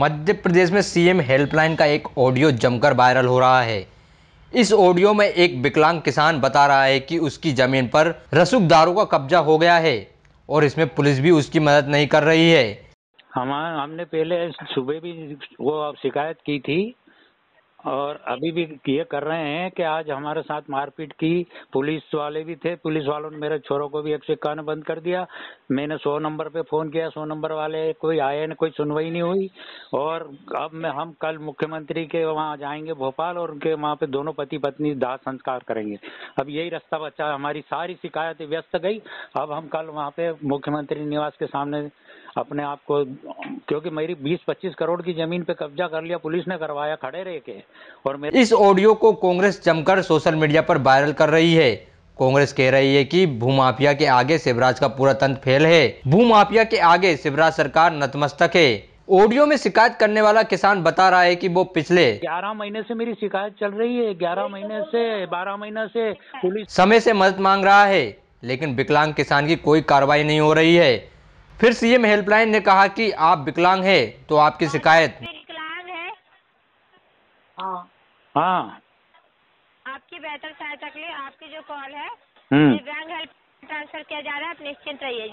मध्य प्रदेश में CM helpline का एक ऑडियो जमकर वायरल हो रहा है इस ऑडियो में एक विकलांग किसान बता रहा है कि उसकी ज़मीन पर रसूखदारों का कब्जा हो गया है और इसमें पुलिस भी उसकी मदद नहीं कर रही है हम हमने पहले सुबह भी वो शिकायत की थी और अभी भी ये कर रहे हैं कि आज हमारे साथ मारपीट की पुलिस वाले भी थे पुलिस वालों ने मेरे छोरों को भी एक सौ इक्यावन बंद कर दिया मैंने सौ नंबर पे फोन किया सौ नंबर वाले कोई आए न कोई सुनवाई नहीं हुई और अब मैं हम कल मुख्यमंत्री के वहाँ जाएंगे भोपाल और उनके वहाँ पे दोनों पति पत्नी दाह संस्कार करेंगे अब यही रास्ता बचा हमारी सारी शिकायतें व्यस्त गई अब हम कल वहाँ पे मुख्यमंत्री निवास के सामने अपने आप को क्योंकि मेरी 20-25 करोड़ की जमीन पे कब्जा कर लिया पुलिस ने करवाया खड़े रह के और मेरे इस ऑडियो को कांग्रेस जमकर सोशल मीडिया पर वायरल कर रही है कांग्रेस कह रही है कि भूमाफिया के आगे शिवराज का पूरा तंत्र फेल है भूमाफिया के आगे शिवराज सरकार नतमस्तक है ऑडियो में शिकायत करने वाला किसान बता रहा है कि वो पिछले 11 महीने से मेरी शिकायत चल रही है 11 महीने से 12 महीने से पुलिस समय से मदद मांग रहा है लेकिन विकलांग किसान की कोई कार्रवाई नहीं हो रही है फिर सीएम हेल्पलाइन ने कहा कि आप विकलांग है तो आपकी हाँ, शिकायत विकलांग है हाँ हाँ आपकी बेहतर सहायता के लिए आपकी जो कॉल है दिव्यांग हम्म। हेल्प ट्रांसफर किया जा रहा है आप निश्चिंत रहिए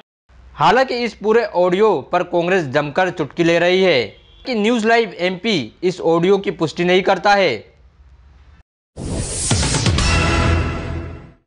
हालांकि इस पूरे ऑडियो पर कांग्रेस जमकर चुटकी ले रही है कि न्यूज लाइव एमपी इस ऑडियो की पुष्टि नहीं करता है